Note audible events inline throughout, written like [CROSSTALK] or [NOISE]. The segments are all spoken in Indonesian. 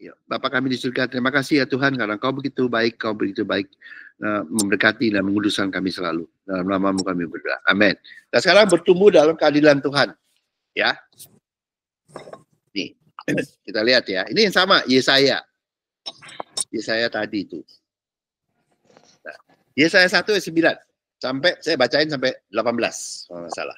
Ya, Bapak kami di surga, terima kasih ya Tuhan karena Kau begitu baik, Kau begitu baik uh, memberkati dan menguduskan kami selalu. Dalam namamu kami berdoa. Amin. Nah sekarang bertumbuh dalam keadilan Tuhan. Ya. Nih, kita lihat ya. Ini yang sama, Yesaya. Yesaya tadi itu. Nah, Yesaya 1 ayat 9. Sampai, saya bacain sampai 18, kalau nggak salah.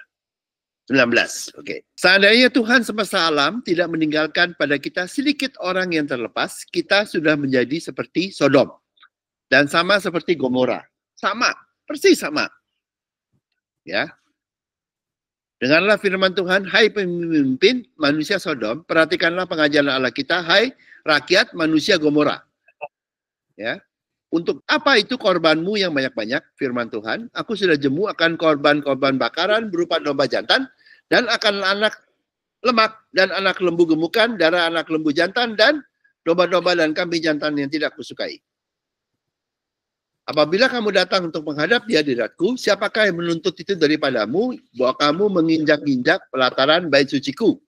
19. Oke. Okay. Seandainya Tuhan semesta alam tidak meninggalkan pada kita sedikit orang yang terlepas, kita sudah menjadi seperti Sodom dan sama seperti Gomora. Sama, persis sama. Ya. Dengarlah firman Tuhan, hai pemimpin manusia Sodom, perhatikanlah pengajaran Allah kita, hai rakyat manusia Gomora. Ya. Untuk apa itu korbanmu yang banyak-banyak? Firman Tuhan, aku sudah jemu akan korban-korban bakaran berupa domba jantan dan akan anak lemak dan anak lembu gemukan, darah anak lembu jantan dan domba-domba dan kambing jantan yang tidak kusukai. Apabila kamu datang untuk menghadap di hadiratku, siapakah yang menuntut itu daripadamu bahwa kamu menginjak-injak pelataran bait suciku?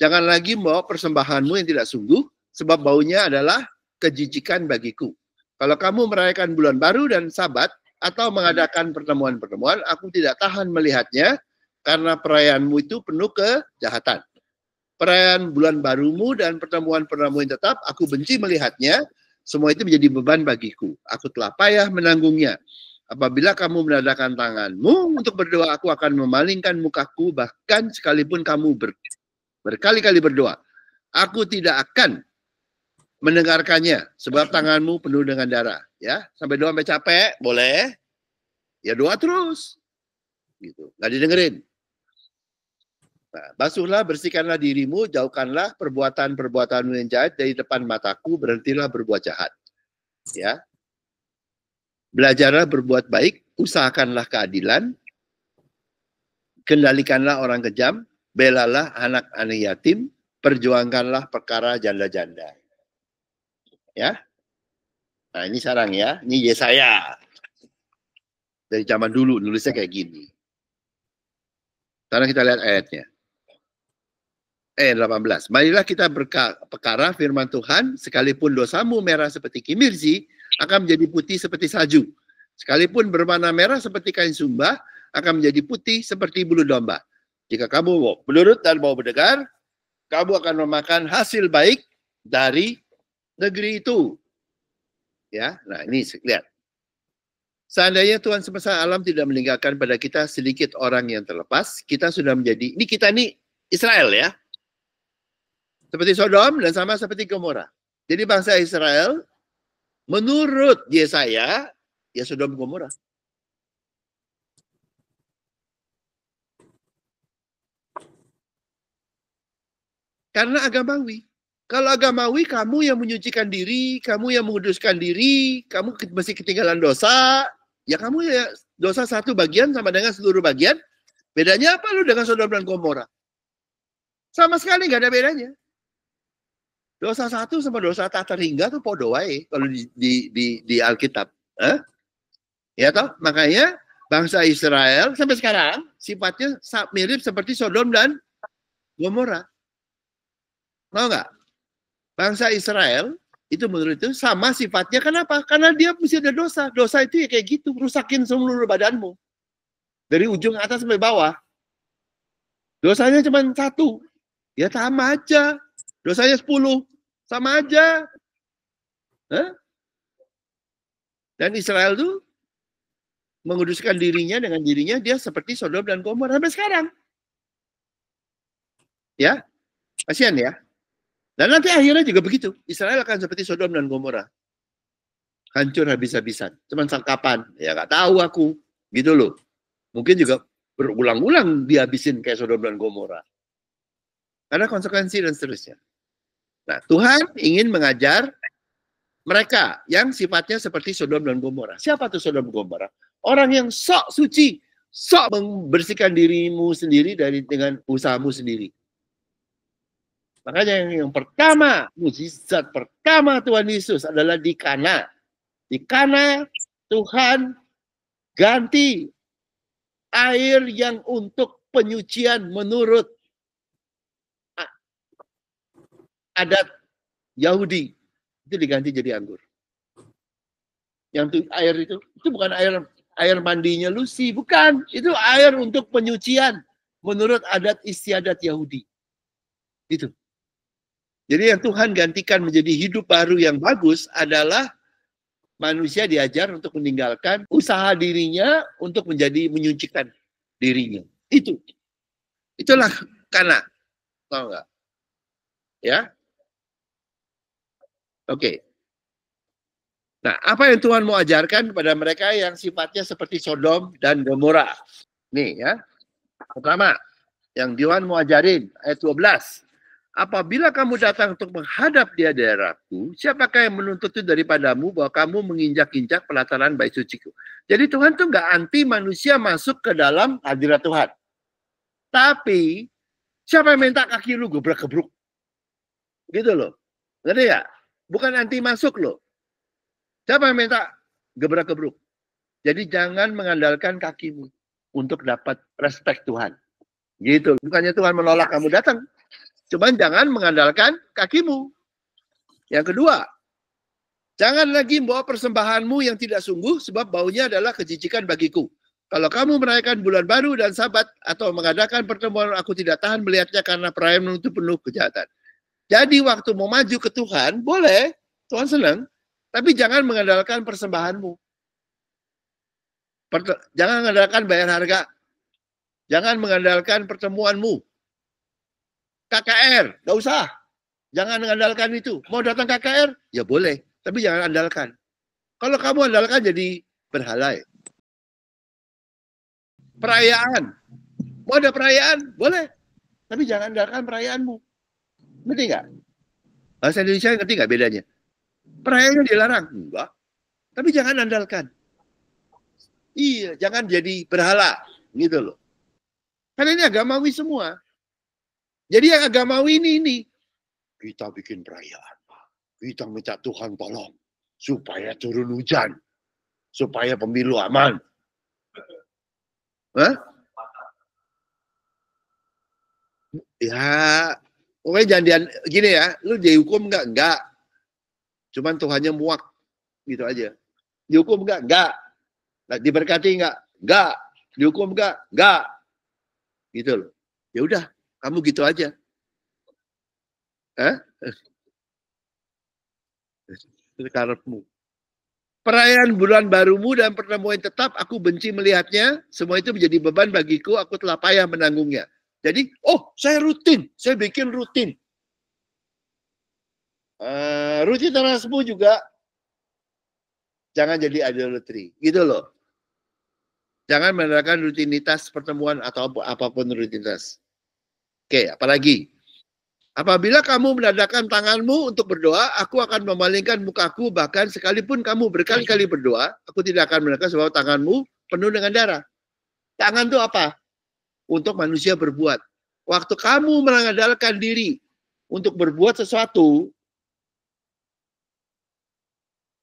Jangan lagi membawa persembahanmu yang tidak sungguh, sebab baunya adalah kejijikan bagiku. Kalau kamu merayakan bulan baru dan sabat atau mengadakan pertemuan-pertemuan, aku tidak tahan melihatnya karena perayaanmu itu penuh kejahatan. Perayaan bulan barumu dan pertemuan-pertemuan tetap, aku benci melihatnya. Semua itu menjadi beban bagiku. Aku telah payah menanggungnya. Apabila kamu menadakan tanganmu untuk berdoa, aku akan memalingkan mukaku bahkan sekalipun kamu ber, berkali-kali berdoa. Aku tidak akan mendengarkannya sebab tanganmu penuh dengan darah ya sampai doa sampai capek boleh ya doa terus gitu nggak didengerin nah, basuhlah bersihkanlah dirimu jauhkanlah perbuatan-perbuatanmu yang jahat dari depan mataku berhentilah berbuat jahat ya belajarlah berbuat baik usahakanlah keadilan kendalikanlah orang kejam belalah anak anak yatim perjuangkanlah perkara janda-janda ya. Nah, ini sarang ya, ini ya saya Dari zaman dulu nulisnya kayak gini. Sekarang kita lihat ayatnya. Ayat 18. Marilah kita perkara firman Tuhan, sekalipun dosamu merah seperti kimirzi, akan menjadi putih seperti salju. Sekalipun berwarna merah seperti kain sumba, akan menjadi putih seperti bulu domba. Jika kamu mau menurut dan mau berdegar, kamu akan memakan hasil baik dari negeri itu. Ya, nah ini lihat. Seandainya Tuhan semesta alam tidak meninggalkan pada kita sedikit orang yang terlepas, kita sudah menjadi, ini kita ini Israel ya. Seperti Sodom dan sama seperti Gomora. Jadi bangsa Israel menurut Yesaya, ya Sodom Gomora. Karena agamawi. Kalau agamawi, kamu yang menyucikan diri, kamu yang menguduskan diri, kamu masih ketinggalan dosa, ya kamu ya dosa satu bagian sama dengan seluruh bagian. Bedanya apa lu dengan Sodom dan Gomora? Sama sekali nggak ada bedanya. Dosa satu sama dosa tak terhingga tuh podoai kalau di di di, di Alkitab. Eh? Ya toh? Makanya bangsa Israel sampai sekarang sifatnya mirip seperti Sodom dan Gomora. Mau nggak? Bangsa Israel itu menurut itu sama sifatnya kenapa? Karena dia mesti ada dosa. Dosa itu ya kayak gitu, rusakin seluruh badanmu. Dari ujung atas sampai bawah. Dosanya cuma satu. Ya sama aja. Dosanya sepuluh. Sama aja. Hah? Dan Israel itu menguduskan dirinya dengan dirinya dia seperti Sodom dan Gomora sampai sekarang. Ya, kasihan ya. Dan nanti akhirnya juga begitu. Israel akan seperti Sodom dan Gomora. Hancur habis-habisan. Cuman kapan? Ya gak tahu aku. Gitu loh. Mungkin juga berulang-ulang dihabisin kayak Sodom dan Gomora. Karena konsekuensi dan seterusnya. Nah, Tuhan ingin mengajar mereka yang sifatnya seperti Sodom dan Gomora. Siapa tuh Sodom dan Gomora? Orang yang sok suci, sok membersihkan dirimu sendiri dari dengan usahamu sendiri Makanya yang, yang pertama, mujizat pertama Tuhan Yesus adalah di Kana. Di Kana Tuhan ganti air yang untuk penyucian menurut adat Yahudi itu diganti jadi anggur. Yang itu air itu itu bukan air air mandinya Lucy, bukan. Itu air untuk penyucian menurut adat istiadat Yahudi. Itu. Jadi yang Tuhan gantikan menjadi hidup baru yang bagus adalah manusia diajar untuk meninggalkan usaha dirinya untuk menjadi menyucikan dirinya. Itu. Itulah karena Tahu nggak? Ya. Oke. Okay. Nah, apa yang Tuhan mau ajarkan kepada mereka yang sifatnya seperti Sodom dan Gomora? Nih ya. Pertama, yang Tuhan mau ajarin ayat 12. Apabila kamu datang untuk menghadap di daerahku, siapakah yang menuntut itu daripadamu bahwa kamu menginjak-injak pelataran bait suciku? Jadi Tuhan tuh nggak anti manusia masuk ke dalam hadirat Tuhan. Tapi siapa yang minta kaki lu gebrak gebruk? Gitu loh. Ngerti ya? Bukan anti masuk loh. Siapa yang minta gebrak gebruk? Jadi jangan mengandalkan kakimu untuk dapat respect Tuhan. Gitu. Bukannya Tuhan menolak kamu datang, Cuman jangan mengandalkan kakimu. Yang kedua, jangan lagi membawa persembahanmu yang tidak sungguh sebab baunya adalah kejijikan bagiku. Kalau kamu merayakan bulan baru dan sabat atau mengadakan pertemuan aku tidak tahan melihatnya karena perayaan itu penuh kejahatan. Jadi waktu mau maju ke Tuhan, boleh, Tuhan senang, tapi jangan mengandalkan persembahanmu. jangan mengandalkan bayar harga. Jangan mengandalkan pertemuanmu. KKR, nggak usah. Jangan mengandalkan itu. Mau datang KKR, ya boleh. Tapi jangan andalkan. Kalau kamu andalkan jadi berhalai. Perayaan. Mau ada perayaan, boleh. Tapi jangan andalkan perayaanmu. Ngerti nggak? Bahasa Indonesia ngerti nggak bedanya? Perayaannya dilarang. Enggak. Tapi jangan andalkan. Iya, jangan jadi berhala. Gitu loh. Karena ini agamawi semua. Jadi yang agamawi ini, ini kita bikin perayaan. Kita minta Tuhan tolong supaya turun hujan, supaya pemilu aman. Hah? Ya, pokoknya jangan gini ya, lu dihukum enggak? Enggak. Cuman Tuhannya muak gitu aja. Dihukum enggak? Enggak. Nah, diberkati enggak? Enggak. Dihukum enggak? Enggak. Gitu loh. Ya udah, kamu gitu aja. eh Karepmu. Perayaan bulan barumu dan pertemuan tetap aku benci melihatnya. Semua itu menjadi beban bagiku, aku telah payah menanggungnya. Jadi, oh saya rutin, saya bikin rutin. Uh, eh, sepuluh juga jangan jadi idolatry. Gitu loh. Jangan menerapkan rutinitas pertemuan atau apapun rutinitas. Oke, apalagi? Apabila kamu menandakan tanganmu untuk berdoa, aku akan memalingkan mukaku, bahkan sekalipun kamu berkali-kali berdoa, aku tidak akan menandakan sebab tanganmu penuh dengan darah. Tangan itu apa? Untuk manusia berbuat. Waktu kamu mengandalkan diri untuk berbuat sesuatu,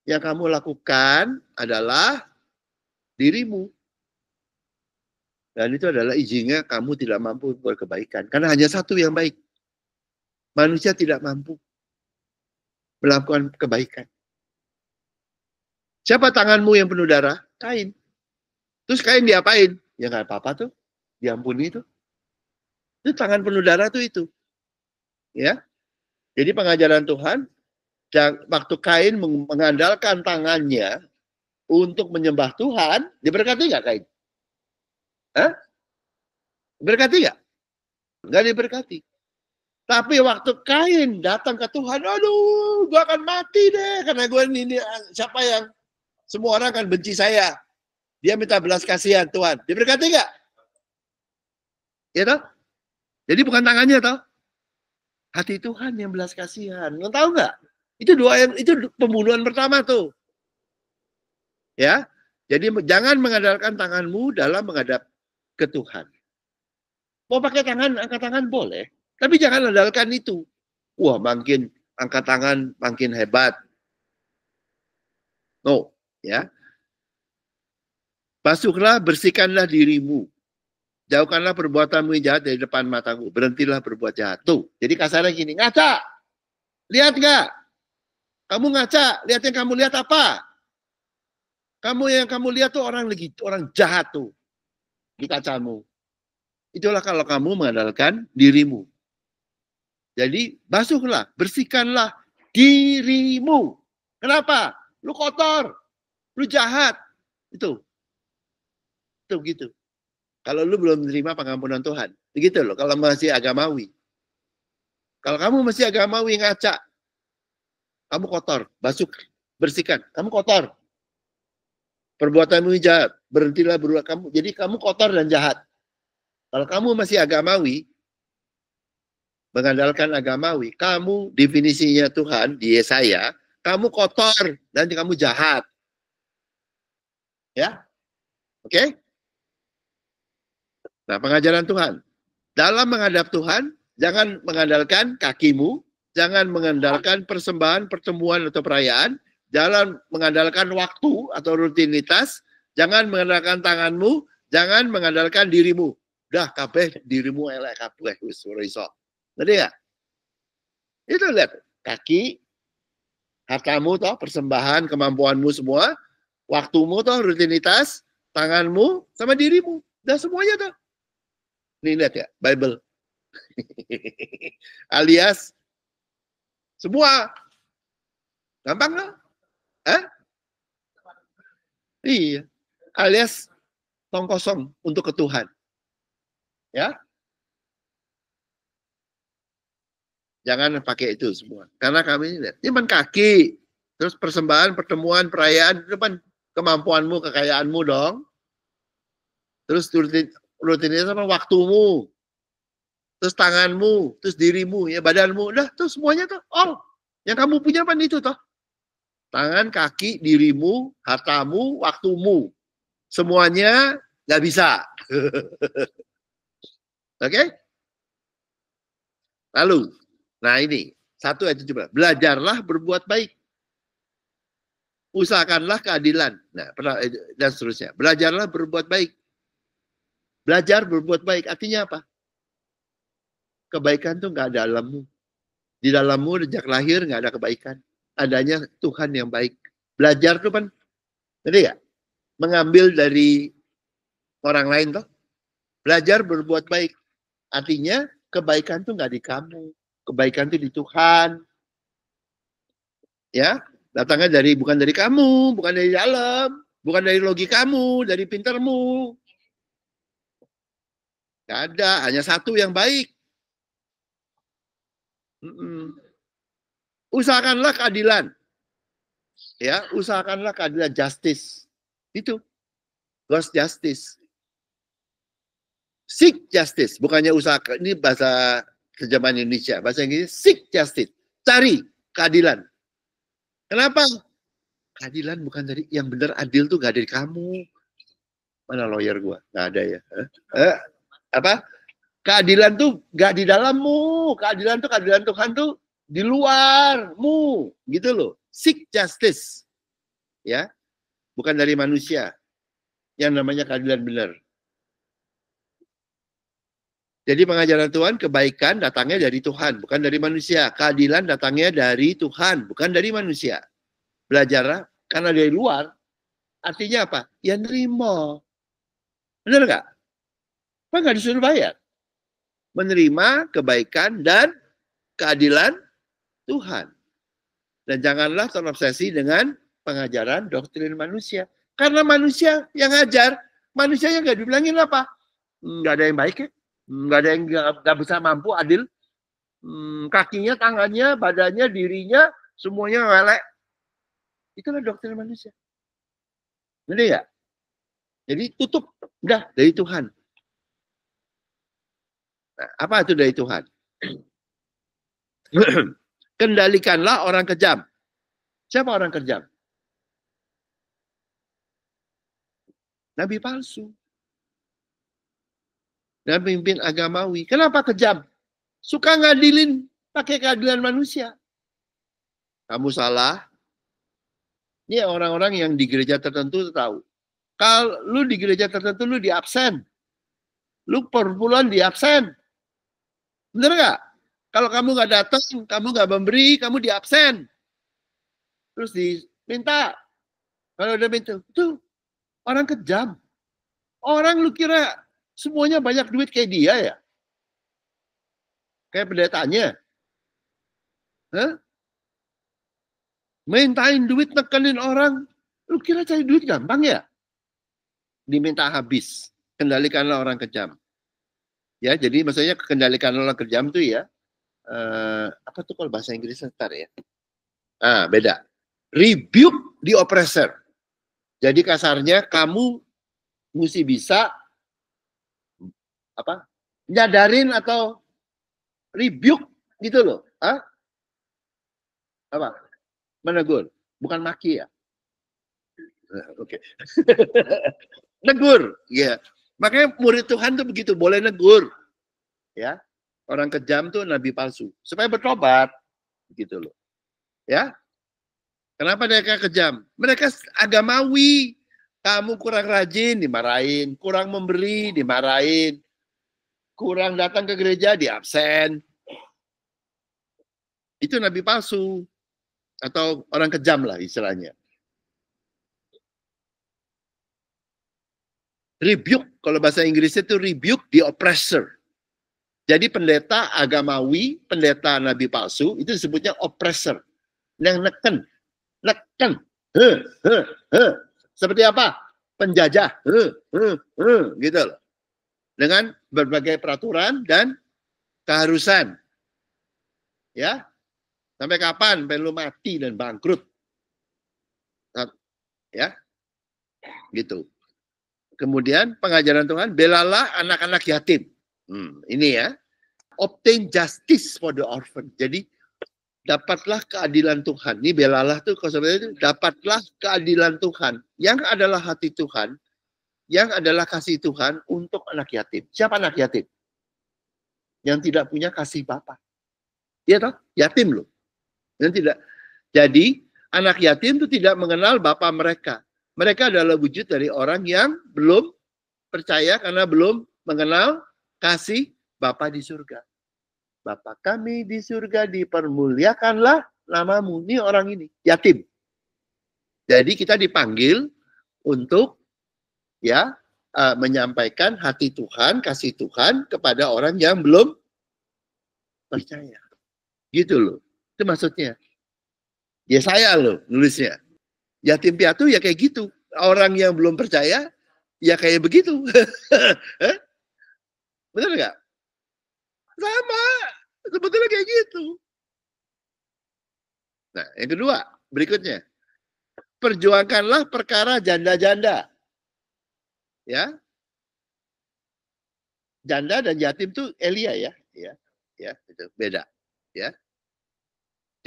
yang kamu lakukan adalah dirimu. Dan itu adalah izinnya kamu tidak mampu buat kebaikan. Karena hanya satu yang baik. Manusia tidak mampu melakukan kebaikan. Siapa tanganmu yang penuh darah? Kain. Terus kain diapain? Ya nggak apa-apa tuh. Diampuni tuh Itu tangan penuh darah tuh itu. Ya. Jadi pengajaran Tuhan, waktu kain mengandalkan tangannya untuk menyembah Tuhan, diberkati nggak kain? Hah? Berkati nggak? Nggak diberkati. Tapi waktu Kain datang ke Tuhan, aduh, gue akan mati deh karena gue ini, ini ah, siapa yang semua orang akan benci saya. Dia minta belas kasihan Tuhan. Diberkati nggak? Ya toh? Jadi bukan tangannya toh? Hati Tuhan yang belas kasihan. Lo tahu nggak? Itu doa yang itu pembunuhan pertama tuh. Ya. Jadi jangan mengandalkan tanganmu dalam menghadap ke Tuhan. Mau pakai tangan, angkat tangan boleh. Tapi jangan andalkan itu. Wah, makin angkat tangan makin hebat. No, ya. Basuhlah, bersihkanlah dirimu. Jauhkanlah perbuatanmu yang jahat dari depan mataku. Berhentilah berbuat jahat. Tuh, jadi kasarnya gini, ngaca. Lihat nggak? Kamu ngaca, lihat yang kamu lihat apa? Kamu yang kamu lihat tuh orang lagi orang jahat tuh di kacamu. Itulah kalau kamu mengandalkan dirimu. Jadi basuhlah, bersihkanlah dirimu. Kenapa? Lu kotor, lu jahat. Itu. Itu gitu. Kalau lu belum menerima pengampunan Tuhan. Begitu loh, kalau masih agamawi. Kalau kamu masih agamawi ngaca, kamu kotor, basuh, bersihkan. Kamu kotor. Perbuatanmu jahat, berhentilah berulah kamu. Jadi kamu kotor dan jahat. Kalau kamu masih agamawi, mengandalkan agamawi, kamu definisinya Tuhan di Yesaya, kamu kotor dan kamu jahat. Ya? Oke? Okay? Nah, pengajaran Tuhan. Dalam menghadap Tuhan, jangan mengandalkan kakimu, jangan mengandalkan persembahan, pertemuan atau perayaan, jangan mengandalkan waktu atau rutinitas, Jangan mengandalkan tanganmu, jangan mengandalkan dirimu. Dah kabeh dirimu elek kabeh wis ora iso. Ngerti ya? Itu lihat kaki hartamu toh persembahan kemampuanmu semua waktumu toh rutinitas tanganmu sama dirimu Dah semuanya toh ini lihat ya Bible [LAUGHS] alias semua gampang lah eh? iya alias tong kosong untuk ke Tuhan. Ya. Jangan pakai itu semua. Karena kami ini kan kaki. Terus persembahan, pertemuan, perayaan itu kan kemampuanmu, kekayaanmu dong. Terus rutin, rutinitas sama waktumu. Terus tanganmu, terus dirimu, ya badanmu, udah terus semuanya tuh Oh, Yang kamu punya apa itu tuh? Tangan, kaki, dirimu, hartamu, waktumu Semuanya nggak bisa. [LAUGHS] Oke? Okay? Lalu, nah ini satu aja 17. Belajarlah berbuat baik. Usahakanlah keadilan. Nah, eh, dan seterusnya. Belajarlah berbuat baik. Belajar berbuat baik artinya apa? Kebaikan tuh nggak ada dalammu. Di dalammu sejak lahir nggak ada kebaikan. Adanya Tuhan yang baik. Belajar tuh kan, ngerti nggak? mengambil dari orang lain toh. Belajar berbuat baik. Artinya kebaikan itu nggak di kamu, kebaikan itu di Tuhan. Ya, datangnya dari bukan dari kamu, bukan dari dalam, bukan dari logi kamu dari pintermu. Gak ada, hanya satu yang baik. Usahakanlah keadilan. Ya, usahakanlah keadilan justice. Itu. Lost justice. Seek justice. Bukannya usaha. Ini bahasa terjemahan Indonesia. Bahasa Inggris. Seek justice. Cari keadilan. Kenapa? Keadilan bukan dari yang benar adil tuh gak dari kamu. Mana lawyer gua? Gak ada ya. Eh? Apa? Keadilan tuh gak di dalammu. Keadilan tuh keadilan Tuhan tuh di luarmu. Gitu loh. Seek justice. Ya, bukan dari manusia yang namanya keadilan benar. Jadi pengajaran Tuhan kebaikan datangnya dari Tuhan, bukan dari manusia. Keadilan datangnya dari Tuhan, bukan dari manusia. Belajar ah, karena dari luar, artinya apa? Ya nerima. Benar nggak? Apa nggak disuruh bayar? Menerima kebaikan dan keadilan Tuhan. Dan janganlah terobsesi dengan pengajaran doktrin manusia. Karena manusia yang ngajar, manusia yang gak dibilangin apa. Nggak ada yang baik ya. Nggak ada yang nggak bisa mampu adil. Hmm, kakinya, tangannya, badannya, dirinya, semuanya ngelek. Itulah doktrin manusia. Ngerti ya Jadi tutup. Udah, dari Tuhan. Nah, apa itu dari Tuhan? [CLEARS THROAT] Kendalikanlah orang kejam. Siapa orang kejam? Nabi palsu. Dan pemimpin agamawi. Kenapa kejam? Suka ngadilin pakai keadilan manusia. Kamu salah. Ini orang-orang yang di gereja tertentu tahu. Kalau lu di gereja tertentu lu di absen. Lu perpuluhan di absen. Bener gak Kalau kamu gak datang, kamu gak memberi, kamu di absen. Terus diminta. Kalau udah minta, tuh Orang kejam. Orang lu kira semuanya banyak duit kayak dia ya? Kayak pendetanya. Hah? Mintain duit nekenin orang. Lu kira cari duit gampang ya? Diminta habis. Kendalikanlah orang kejam. Ya, jadi maksudnya kendalikanlah orang kejam tuh ya. Uh, apa tuh kalau bahasa Inggris ntar ya? Ah, beda. Rebuke the oppressor. Jadi kasarnya kamu mesti bisa apa? Nyadarin atau rebuke gitu loh. Hah? Apa? Menegur, bukan maki ya. [LAUGHS] Oke. Okay. [LAUGHS] negur, ya. Yeah. Makanya murid Tuhan tuh begitu, boleh negur. Ya. Orang kejam tuh nabi palsu supaya bertobat gitu loh. Ya. Kenapa mereka kejam? Mereka agamawi. Kamu kurang rajin, dimarahin. Kurang memberi, dimarahin. Kurang datang ke gereja, di absen. Itu nabi palsu. Atau orang kejam lah istilahnya. rebuke kalau bahasa Inggrisnya itu rebuke the oppressor. Jadi pendeta agamawi, pendeta nabi palsu itu disebutnya oppressor yang neken, neken. He, he, he. Seperti apa? Penjajah. He, he, he. Gitu loh. Dengan berbagai peraturan dan keharusan. Ya. Sampai kapan perlu mati dan bangkrut? Ya. Gitu. Kemudian pengajaran Tuhan, belalah anak-anak yatim. Hmm, ini ya. Obtain justice for the orphan. Jadi dapatlah keadilan Tuhan. Ini belalah tuh itu dapatlah keadilan Tuhan yang adalah hati Tuhan, yang adalah kasih Tuhan untuk anak yatim. Siapa anak yatim? Yang tidak punya kasih Bapa. Iya toh? Yatim loh. Dan tidak. Jadi anak yatim itu tidak mengenal Bapa mereka. Mereka adalah wujud dari orang yang belum percaya karena belum mengenal kasih Bapa di surga. Bapak kami di surga dipermuliakanlah namamu. Ini orang ini, yatim. Jadi kita dipanggil untuk ya uh, menyampaikan hati Tuhan, kasih Tuhan kepada orang yang belum percaya. Gitu loh. Itu maksudnya. Ya saya loh nulisnya. Yatim piatu ya kayak gitu. Orang yang belum percaya ya kayak begitu. [LAUGHS] Benar nggak? Sama, sebetulnya kayak gitu. Nah, yang kedua, berikutnya. Perjuangkanlah perkara janda-janda. Ya. Janda dan yatim itu Elia ya, ya. Ya, itu beda, ya.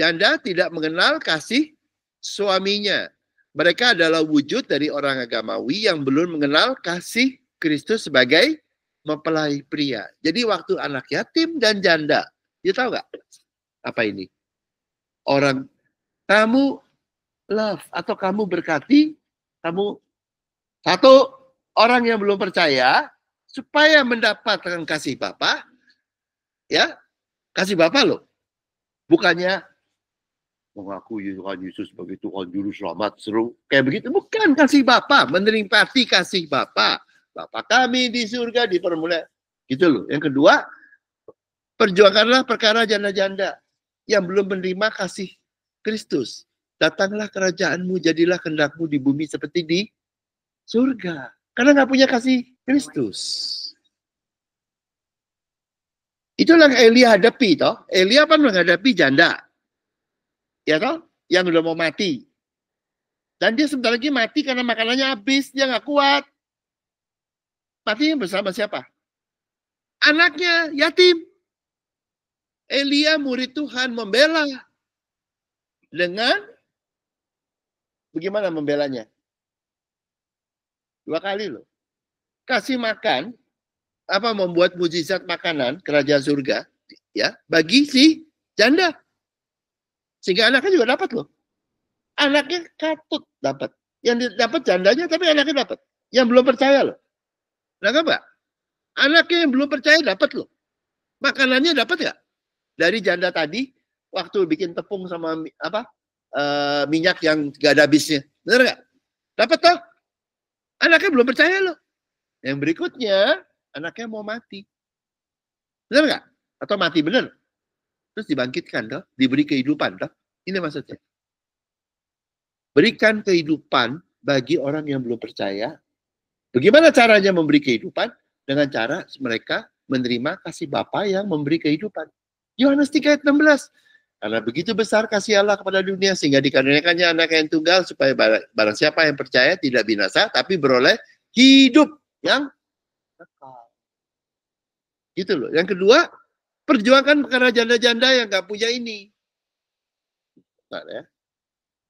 Janda tidak mengenal kasih suaminya. Mereka adalah wujud dari orang agamawi yang belum mengenal kasih Kristus sebagai mempelai pria. Jadi waktu anak yatim dan janda, dia ya tahu nggak apa ini? Orang kamu love atau kamu berkati, kamu satu orang yang belum percaya supaya mendapatkan kasih Bapa, ya kasih Bapa loh, bukannya mengakui Tuhan Yesus sebagai Tuhan Juru Selamat seru kayak begitu bukan kasih Bapa menerima kasih Bapa Bapak kami di surga dipermuliakan. Gitu loh. Yang kedua, perjuangkanlah perkara janda-janda yang belum menerima kasih Kristus. Datanglah kerajaanmu, jadilah kendakmu di bumi seperti di surga. Karena nggak punya kasih Kristus. Itulah yang Elia hadapi toh. Elia kan menghadapi janda. Ya toh, yang udah mau mati. Dan dia sebentar lagi mati karena makanannya habis, dia nggak kuat matinya bersama siapa? Anaknya yatim. Elia murid Tuhan membela dengan bagaimana membelanya? Dua kali loh. Kasih makan apa membuat mujizat makanan kerajaan surga ya bagi si janda. Sehingga anaknya juga dapat loh. Anaknya katut dapat. Yang dapat jandanya tapi anaknya dapat. Yang belum percaya loh. Nah, apa? Anaknya yang belum percaya dapat loh. Makanannya dapat nggak? Dari janda tadi waktu bikin tepung sama apa uh, minyak yang gak ada habisnya. Benar nggak? Dapat toh? Anaknya belum percaya loh. Yang berikutnya anaknya mau mati. Benar nggak? Atau mati benar? Terus dibangkitkan toh, diberi kehidupan toh. Ini maksudnya. Berikan kehidupan bagi orang yang belum percaya Bagaimana caranya memberi kehidupan? Dengan cara mereka menerima kasih Bapa yang memberi kehidupan. Yohanes 3 ayat 16. Karena begitu besar kasih Allah kepada dunia sehingga dikaruniakannya anak yang tunggal supaya barang siapa yang percaya tidak binasa tapi beroleh hidup yang kekal. Gitu loh. Yang kedua, perjuangkan karena janda-janda yang gak punya ini. Bentar ya.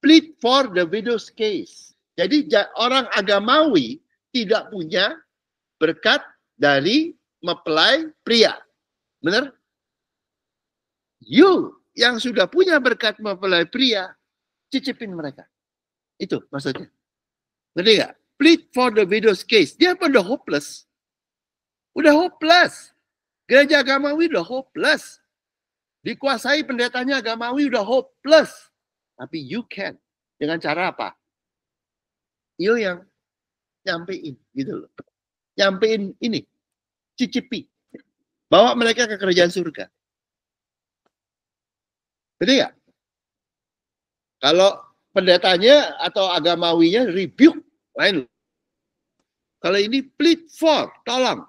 Plead for the widow's case. Jadi orang agamawi tidak punya berkat dari mempelai pria. Benar? You yang sudah punya berkat mempelai pria, cicipin mereka. Itu maksudnya. Ngerti nggak? Plead for the widow's case. Dia pun hopeless. Udah hopeless. Gereja agamawi udah hopeless. Dikuasai pendetanya agamawi udah hopeless. Tapi you can. Dengan cara apa? You yang nyampein gitu loh. Nyampein ini, cicipi. Bawa mereka ke kerajaan surga. Betul ya, kalau pendetanya atau agamawinya rebuke, lain. Kalau ini plead for, tolong.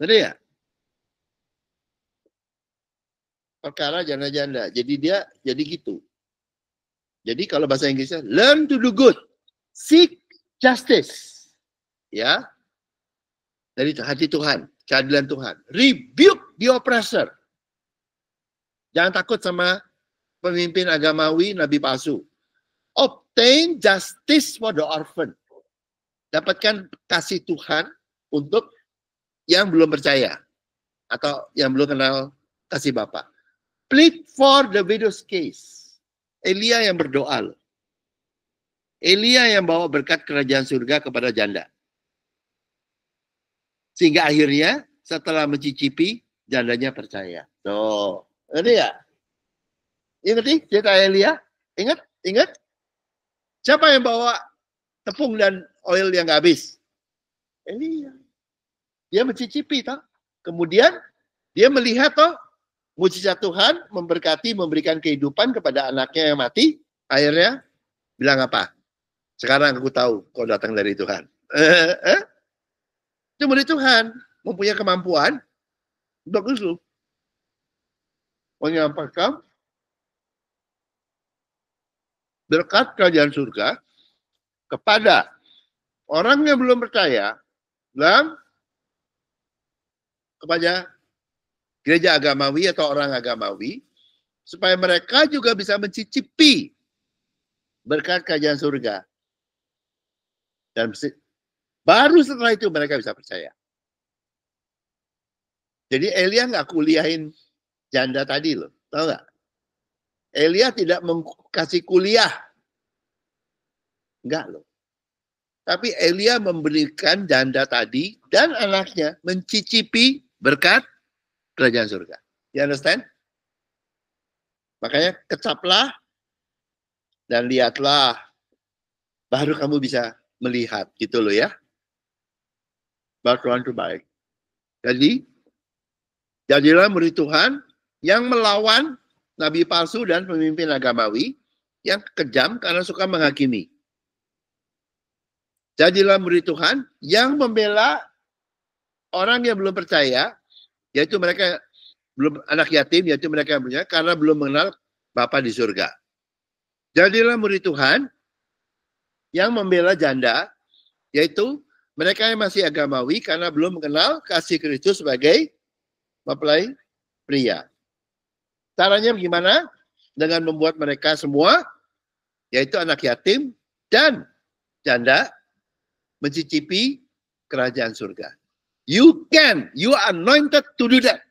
Betul ya, perkara janda-janda. Jadi dia jadi gitu. Jadi kalau bahasa Inggrisnya, learn to do good. Seek justice. Ya. Dari hati Tuhan, keadilan Tuhan. Rebuke the oppressor. Jangan takut sama pemimpin agamawi, nabi palsu. Obtain justice for the orphan. Dapatkan kasih Tuhan untuk yang belum percaya atau yang belum kenal kasih Bapak. Plead for the widow's case. Elia yang berdoa loh. Elia yang bawa berkat kerajaan surga kepada janda. Sehingga akhirnya setelah mencicipi, jandanya percaya. Tuh, ngerti ya? Ingat nih cerita Elia? Ingat? Ingat? Siapa yang bawa tepung dan oil yang gak habis? Elia. Dia mencicipi, toh. Kemudian dia melihat, toh, mujizat Tuhan memberkati, memberikan kehidupan kepada anaknya yang mati. Akhirnya bilang apa? Sekarang aku tahu kau datang dari Tuhan. Cuma eh, eh? dari Tuhan mempunyai kemampuan untuk usul menyampaikan berkat kerajaan surga kepada orang yang belum percaya dalam kepada gereja agamawi atau orang agamawi supaya mereka juga bisa mencicipi berkat kerajaan surga dan baru setelah itu mereka bisa percaya. Jadi Elia nggak kuliahin janda tadi loh, tau nggak? Elia tidak kasih kuliah. nggak loh. Tapi Elia memberikan janda tadi dan anaknya mencicipi berkat kerajaan surga. You understand? Makanya kecaplah dan lihatlah. Baru kamu bisa melihat gitu loh ya batuan terbaik jadi jadilah murid Tuhan yang melawan nabi palsu dan pemimpin agamawi yang kejam karena suka menghakimi jadilah murid Tuhan yang membela orang yang belum percaya yaitu mereka belum anak yatim yaitu mereka yang punya karena belum mengenal Bapa di surga. Jadilah murid Tuhan yang membela janda, yaitu mereka yang masih agamawi karena belum mengenal kasih Kristus sebagai mempelai pria. Caranya bagaimana? Dengan membuat mereka semua, yaitu anak yatim dan janda, mencicipi kerajaan surga. You can, you are anointed to do that.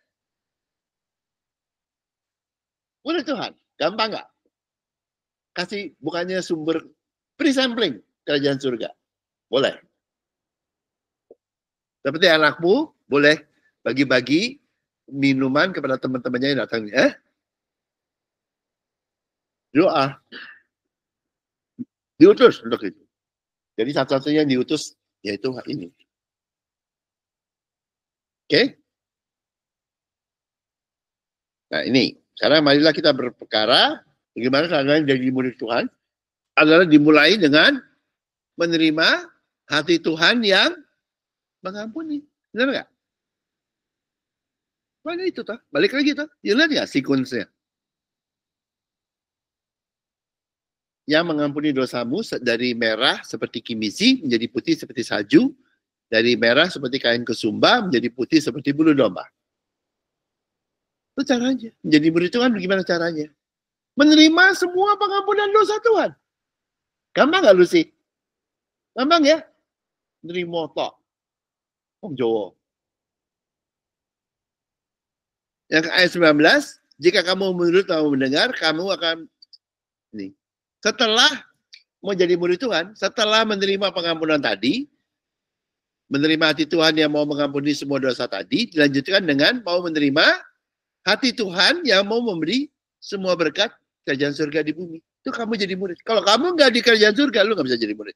Boleh Tuhan, gampang nggak? Kasih bukannya sumber Free sampling kerajaan surga. Boleh. Seperti anakmu boleh bagi-bagi minuman kepada teman-temannya yang datang. Eh? Doa. Diutus untuk itu. Jadi satu-satunya yang diutus yaitu ini. Oke? Okay? Nah ini, sekarang marilah kita berperkara bagaimana seandainya jadi murid Tuhan adalah dimulai dengan menerima hati Tuhan yang mengampuni. Benar nggak? Mana itu toh? Balik lagi toh. Ya lihat nggak sekuensnya? Yang mengampuni dosamu dari merah seperti kimisi menjadi putih seperti salju, dari merah seperti kain kesumba menjadi putih seperti bulu domba. Itu caranya. Menjadi murid Tuhan bagaimana caranya? Menerima semua pengampunan dosa Tuhan. Gampang gak lu sih? Gampang ya? Nerimo tok. om Jawa. Yang ayat 19, jika kamu menurut kamu mendengar, kamu akan ini. Setelah mau jadi murid Tuhan, setelah menerima pengampunan tadi, menerima hati Tuhan yang mau mengampuni semua dosa tadi, dilanjutkan dengan mau menerima hati Tuhan yang mau memberi semua berkat kerajaan surga di bumi itu kamu jadi murid. Kalau kamu nggak di kerajaan surga, lu nggak bisa jadi murid.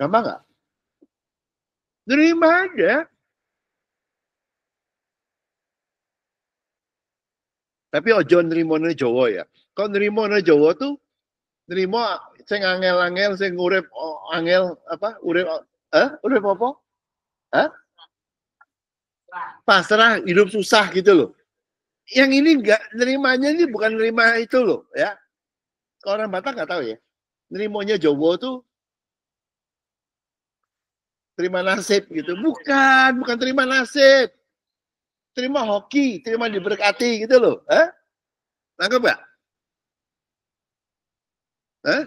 Gampang nggak? Terima aja. Tapi ojo nih Jawa ya. Kok nerimo Jawa tuh nerimo saya ngangel angel saya ngurep oh, angel apa urep oh, eh urep apa? Eh? Pasrah hidup susah gitu loh yang ini nggak nerimanya ini bukan nerima itu loh ya. Kalau orang Batak nggak tahu ya. Nerimonya Jowo tuh terima nasib gitu. Bukan, bukan terima nasib. Terima hoki, terima diberkati gitu loh. Hah? Nangkep gak? Hah?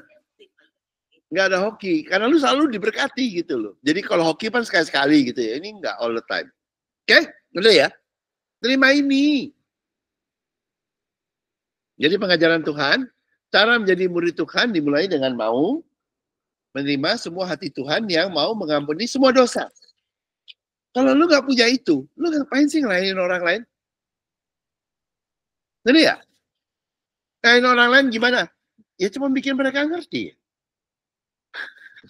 Nggak ada hoki, karena lu selalu diberkati gitu loh. Jadi kalau hoki kan sekali-sekali gitu ya. Ini nggak all the time. Oke, okay? udah ya. Terima ini. Jadi pengajaran Tuhan, cara menjadi murid Tuhan dimulai dengan mau menerima semua hati Tuhan yang mau mengampuni semua dosa. Kalau lu nggak punya itu, lu ngapain sih ngelainin orang lain? Jadi ya, ngelainin orang lain gimana? Ya cuma bikin mereka ngerti.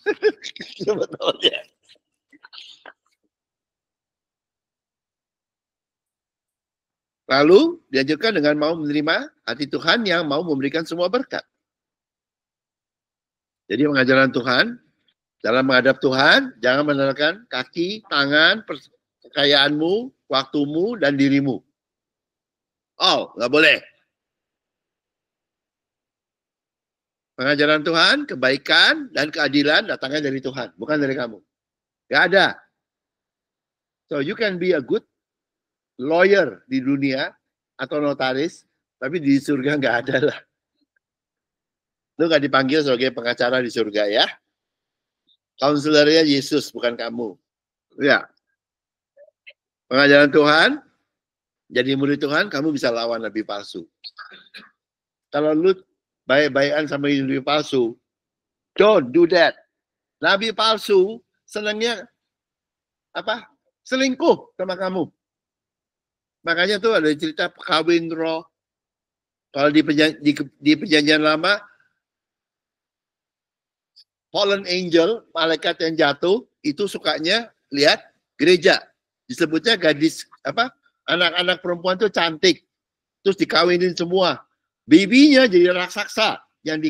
[LAUGHS] Lalu dianjurkan dengan mau menerima hati Tuhan yang mau memberikan semua berkat. Jadi pengajaran Tuhan, dalam menghadap Tuhan, jangan menerangkan kaki, tangan, kekayaanmu, waktumu, dan dirimu. Oh, nggak boleh. Pengajaran Tuhan, kebaikan, dan keadilan datangnya dari Tuhan, bukan dari kamu. Gak ada. So you can be a good lawyer di dunia atau notaris, tapi di surga nggak ada lah. Lu nggak dipanggil sebagai pengacara di surga ya. Konselernya Yesus, bukan kamu. Ya. Pengajaran Tuhan, jadi murid Tuhan, kamu bisa lawan nabi palsu. Kalau lu baik-baikan sama nabi palsu, don't do that. Nabi palsu senangnya apa? Selingkuh sama kamu. Makanya tuh ada cerita kawin roh. Kalau di, perjan di, di perjanjian lama, fallen angel, malaikat yang jatuh, itu sukanya lihat gereja. Disebutnya gadis, apa anak-anak perempuan itu cantik. Terus dikawinin semua. Bibinya jadi raksasa yang di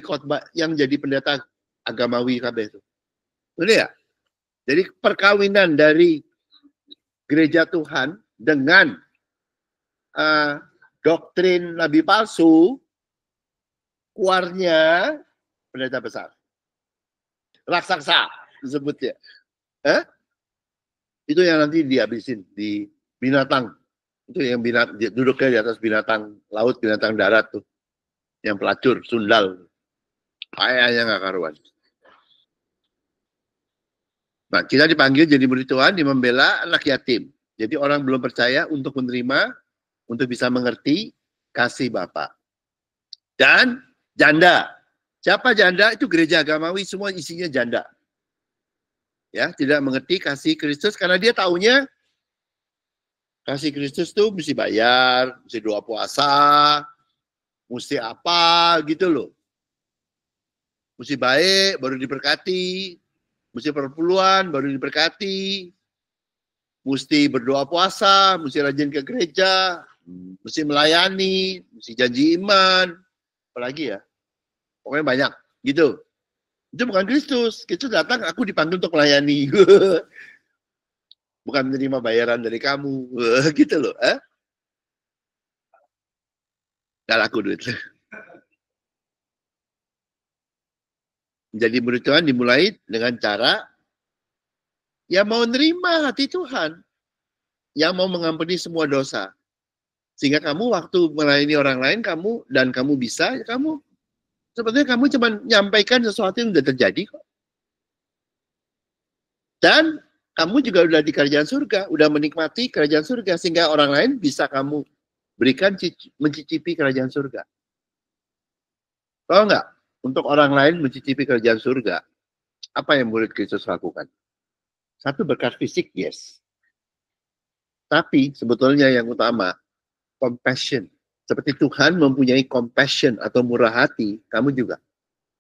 yang jadi pendeta agamawi KB itu. Benar ya? Jadi perkawinan dari gereja Tuhan dengan uh, doktrin nabi palsu, kuarnya pendeta besar. Raksasa disebutnya. Eh? Itu yang nanti dihabisin di binatang. Itu yang binat, duduknya di atas binatang laut, binatang darat tuh. Yang pelacur, sundal. Kayaknya gak karuan. Nah, kita dipanggil jadi murid Tuhan, di membela anak yatim. Jadi orang belum percaya untuk menerima untuk bisa mengerti kasih Bapa Dan janda. Siapa janda? Itu gereja agamawi semua isinya janda. Ya, tidak mengerti kasih Kristus karena dia taunya kasih Kristus tuh mesti bayar, mesti doa puasa, mesti apa gitu loh. Mesti baik baru diberkati, mesti perpuluhan baru diberkati, mesti berdoa puasa, mesti rajin ke gereja, mesti melayani, mesti janji iman, apalagi ya. Pokoknya banyak, gitu. Itu bukan Kristus. Kristus datang, aku dipanggil untuk melayani. [LAUGHS] bukan menerima bayaran dari kamu. [LAUGHS] gitu loh. Eh? Gak laku duit. [LAUGHS] Jadi murid Tuhan dimulai dengan cara yang mau nerima hati Tuhan. Yang mau mengampuni semua dosa. Sehingga kamu waktu melayani orang lain kamu dan kamu bisa, kamu sepertinya kamu cuma nyampaikan sesuatu yang sudah terjadi kok. Dan kamu juga sudah di kerajaan surga, sudah menikmati kerajaan surga sehingga orang lain bisa kamu berikan mencicipi kerajaan surga. Tahu nggak? Untuk orang lain mencicipi kerajaan surga, apa yang murid Kristus lakukan? Satu berkat fisik, yes. Tapi sebetulnya yang utama compassion. Seperti Tuhan mempunyai compassion atau murah hati, kamu juga.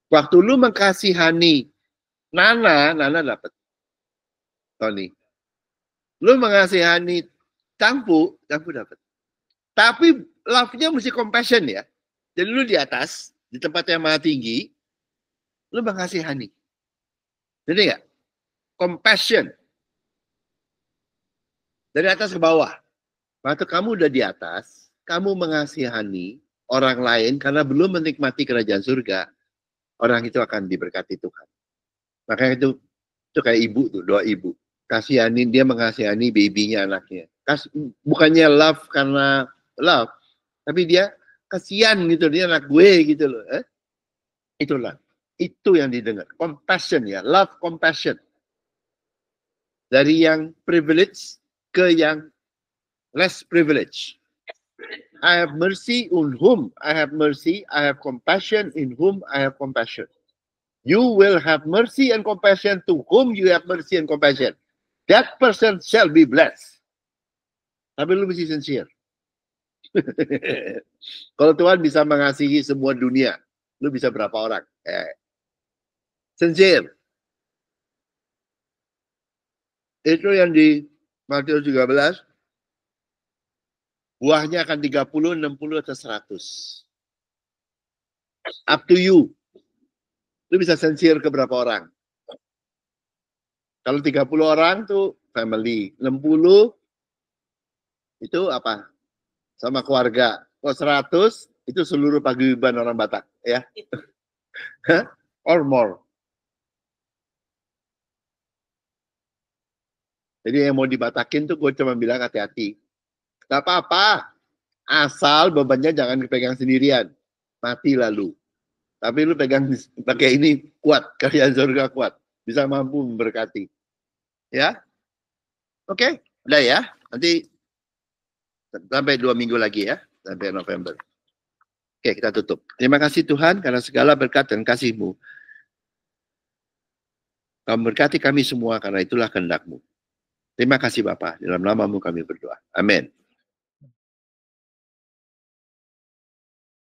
Waktu lu mengkasihani Nana, Nana dapat. Tony. Lu mengasihani Campu, Campu dapat. Tapi love-nya mesti compassion ya. Jadi lu di atas, di tempat yang maha tinggi, lu mengasihani. Jadi nggak? Compassion. Dari atas ke bawah. Waktu kamu udah di atas, kamu mengasihani orang lain karena belum menikmati kerajaan surga, orang itu akan diberkati Tuhan. Makanya itu itu kayak ibu tuh, doa ibu. Kasihanin dia mengasihani babynya anaknya. Kas, bukannya love karena love, tapi dia kasihan gitu dia anak gue gitu loh. Eh? Itulah. Itu yang didengar. Compassion ya, love compassion. Dari yang privilege ke yang less privilege. I have mercy on whom I have mercy. I have compassion in whom I have compassion. You will have mercy and compassion to whom you have mercy and compassion. That person shall be blessed. Tapi lu mesti sincere. [LAUGHS] Kalau Tuhan bisa mengasihi semua dunia, lu bisa berapa orang? Eh. Sincere. Itu yang di Matius 13, Buahnya akan 30, 60, atau 100. Up to you. Lu bisa sensir ke berapa orang. Kalau 30 orang tuh family. 60 itu apa? Sama keluarga. Kalau 100 itu seluruh paguyuban orang Batak ya. [LAUGHS] Or more. Jadi yang mau dibatakin tuh gue cuma bilang hati-hati. Gak apa-apa. Asal bebannya jangan dipegang sendirian. Mati lalu. Tapi lu pegang pakai ini kuat, [LAUGHS] kalian surga kuat. Bisa mampu memberkati. Ya? Oke, okay? udah ya. Nanti sampai dua minggu lagi ya, sampai November. Oke, okay, kita tutup. Terima kasih Tuhan karena segala berkat dan kasih-Mu. Kau memberkati kami semua karena itulah kehendak-Mu. Terima kasih Bapa. Dalam namamu kami berdoa. Amin.